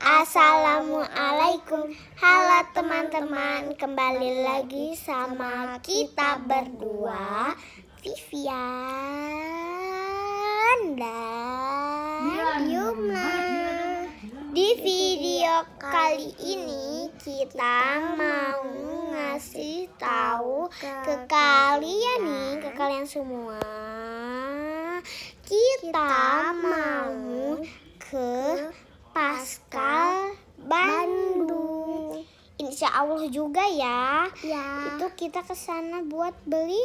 Assalamualaikum Halo teman-teman Kembali lagi sama kita berdua Vivian dan iya, iya, iya, Yuma. Di video kali ini kita mau ngasih tahu ke kalian nih Ke kalian semua Kita mau ke pasca insya Allah juga ya. Ya. Itu kita ke sana buat beli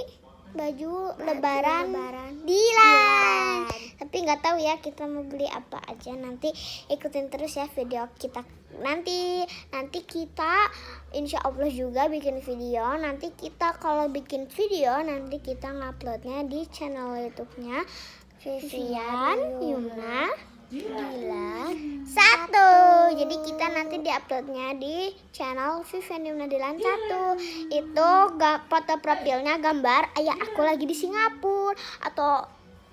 baju, baju lebaran, lebaran Dilan. Dilan. Tapi nggak tahu ya kita mau beli apa aja nanti ikutin terus ya video kita nanti nanti kita insya Allah juga bikin video nanti kita kalau bikin video nanti kita nguploadnya di channel YouTube-nya Vivian Yuna, Gila satu jadi kita nanti diuploadnya di channel Vivian Nadilan 1 iya. itu gak foto profilnya gambar ayah aku iya. lagi di Singapura atau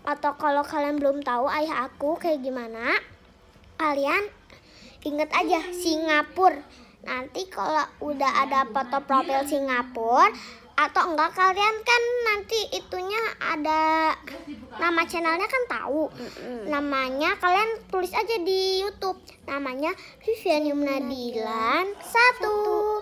atau kalau kalian belum tahu ayah aku kayak gimana kalian inget aja iya. Singapura nanti kalau udah ada foto profil Singapura atau enggak kalian kan nanti itunya ada nama channelnya kan tahu mm -hmm. namanya kalian tulis aja di YouTube namanya Vivian Yumnadilan satu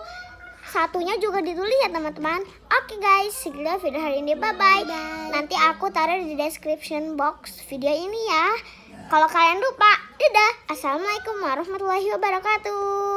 satunya juga ditulis ya teman-teman oke okay, guys segera video hari ini bye bye nanti aku taruh di description box video ini ya kalau kalian lupa dadah assalamualaikum warahmatullahi wabarakatuh